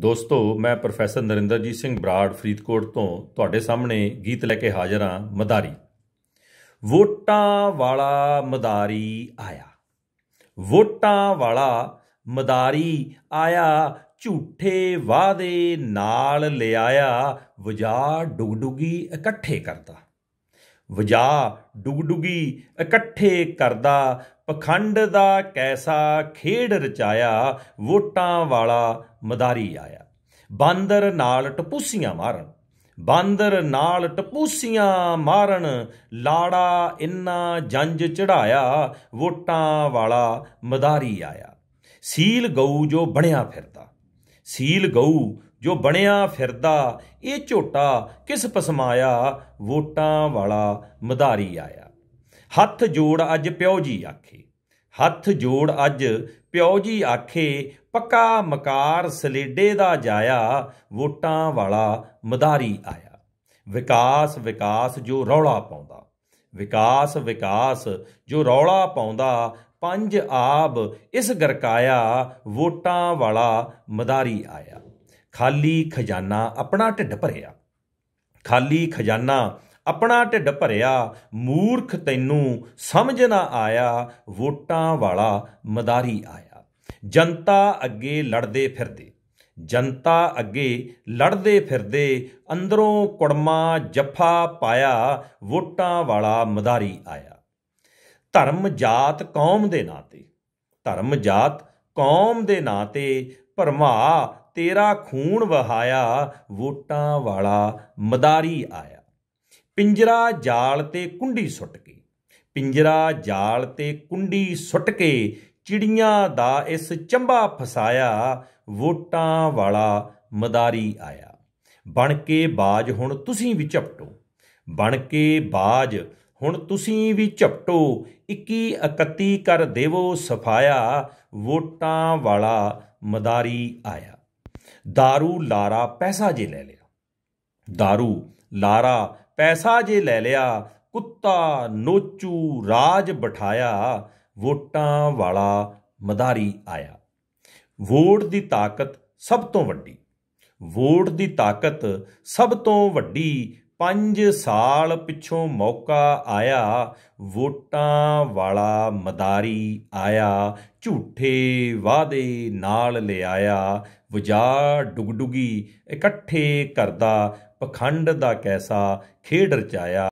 ਦੋਸਤੋ ਮੈਂ ਪ੍ਰੋਫੈਸਰ ਨਰਿੰਦਰਜੀਤ ਸਿੰਘ ਬਰਾੜ ਫਰੀਦਕੋਟ ਤੋਂ ਤੁਹਾਡੇ ਸਾਹਮਣੇ ਗੀਤ ਲੈ ਕੇ ਹਾਜ਼ਰ ਹਾਂ ਮਦਾਰੀ ਵੋਟਾਂ ਵਾਲਾ ਮਦਾਰੀ ਆਇਆ ਵੋਟਾਂ ਵਾਲਾ ਮਦਾਰੀ ਆਇਆ ਝੂਠੇ ਵਾਅਦੇ ਨਾਲ ਲਿਆਇਆ ਵਜਾ ਡੁਗਡੁਗੀ ਇਕੱਠੇ ਕਰਦਾ ਵਜਾ ਡੁਗਡੁਗੀ ਇਕੱਠੇ ਕਰਦਾ ਪਖੰਡ ਦਾ ਕੈਸਾ ਖੇਡ ਰਚਾਇਆ ਵੋਟਾਂ ਵਾਲਾ ਮਦਾਰੀ ਆਇਆ ਬਾਂਦਰ ਨਾਲ ਟਪੂਸੀਆਂ ਮਾਰਨ ਬਾਂਦਰ ਨਾਲ ਟਪੂਸੀਆਂ ਮਾਰਨ ਲਾੜਾ ਇੰਨਾ ਜੰਜ ਚੜਾਇਆ ਵੋਟਾਂ ਵਾਲਾ ਮਦਾਰੀ ਆਇਆ ਸੀਲ ਗਊ ਜੋ ਬਣਿਆ ਫਿਰਦਾ ਸੀਲ ਗਊ ਜੋ ਬਣਿਆ ਫਿਰਦਾ ਇਹ ਝੋਟਾ ਕਿਸ ਪਸਮਾਇਆ ਵੋਟਾਂ ਵਾਲਾ ਮਦਾਰੀ ਆਇਆ ਹੱਥ ਜੋੜ ਅੱਜ ਪਿਓ ਜੀ ਆਖੇ ਹੱਥ ਜੋੜ ਅੱਜ ਪਿਓ ਜੀ ਆਖੇ ਪੱਕਾ ਮਕਾਰ ਸਲੇਡੇ ਦਾ ਜਾਇਆ ਵੋਟਾਂ ਵਾਲਾ ਮਦਾਰੀ ਆਇਆ ਵਿਕਾਸ ਵਿਕਾਸ ਜੋ ਰੌਲਾ ਪਾਉਂਦਾ ਵਿਕਾਸ ਵਿਕਾਸ ਜੋ ਰੌਲਾ ਪਾਉਂਦਾ ਪੰਜ ਆਬ ਇਸ ਗਰਕਾਇਆ ਵੋਟਾਂ ਵਾਲਾ ਮਦਾਰੀ ਆਇਆ ਖਾਲੀ ਖਜ਼ਾਨਾ ਆਪਣਾ ਢਿੱਡ ਭਰਿਆ ਖਾਲੀ ਖਜ਼ਾਨਾ ਆਪਣਾ ਢਿੱਡ ਭਰਿਆ ਮੂਰਖ ਤੈਨੂੰ ਸਮਝ ਨਾ ਆਇਆ ਵੋਟਾਂ ਵਾਲਾ ਮਦਾਰੀ ਆਇਆ ਜਨਤਾ ਅੱਗੇ ਲੜਦੇ ਫਿਰਦੇ ਜਨਤਾ ਅੱਗੇ ਲੜਦੇ ਫਿਰਦੇ ਅੰਦਰੋਂ ਕੁੜਮਾ ਜੱਫਾ ਪਾਇਆ ਵੋਟਾਂ ਵਾਲਾ ਮਦਾਰੀ ਆਇਆ ਧਰਮ ਜਾਤ ਕੌਮ ਦੇ ਨਾਂ ਤੇ ਧਰਮ ਜਾਤ ਕੌਮ ਦੇ ਨਾਂ ਤੇ ਭਰਮਾ ਤੇਰਾ ਖੂਨ ਵਹਾਇਆ ਵੋਟਾਂ ਵਾਲਾ ਮਦਾਰੀ ਆਇਆ ਪਿੰਜਰਾ ਜਾਲ ਤੇ ਕੁੰਡੀ ਸੁੱਟ ਕੇ ਪਿੰਜਰਾ ਜਾਲ ਤੇ ਕੁੰਡੀ ਸੁੱਟ ਕੇ ਚਿੜੀਆਂ ਦਾ ਇਸ ਚੰਬਾ ਫਸਾਇਆ ਵੋਟਾਂ ਵਾਲਾ ਮਦਾਰੀ ਆਇਆ ਬਣ ਕੇ ਬਾਜ ਹੁਣ ਤੁਸੀਂ ਵੀ ਝਪਟੋ ਬਣ ਕੇ ਬਾਜ ਹੁਣ ਤੁਸੀਂ ਵੀ ਝਪਟੋ 21 31 ਕਰ ਦੇਵੋ ਸਫਾਇਆ ਵੋਟਾਂ ਵਾਲਾ ਮਦਾਰੀ ਆਇਆ दारू ਲਾਰਾ ਪੈਸਾ ਜੇ ਲੈ ਲਿਆ दारू ਲਾਰਾ ਪੈਸਾ ਜੇ ਲੈ ਲਿਆ ਕੁੱਤਾ ਨੋਚੂ ਰਾਜ ਬਿਠਾਇਆ ਵੋਟਾਂ ਵਾਲਾ ਮਦਾਰੀ ਆਇਆ ਵੋਟ ਦੀ ਤਾਕਤ ਸਭ ਤੋਂ ਵੱਡੀ ਵੋਟ ਦੀ ਤਾਕਤ ਸਭ ਤੋਂ ਵੱਡੀ 5 ਸਾਲ ਪਿੱਛੋਂ ਮੌਕਾ ਆਇਆ ਵੋਟਾਂ ਵਾਲਾ ਮਦਾਰੀ ਆਇਆ ਝੂਠੇ ਵਾਅਦੇ ਨਾਲ ਲਿਆਇਆ ਵਜਾ ਡੁਗਡੁਗੀ ਇਕੱਠੇ ਕਰਦਾ ਪਖੰਡ ਦਾ ਕੈਸਾ ਖੇਡ ਰਚਾਇਆ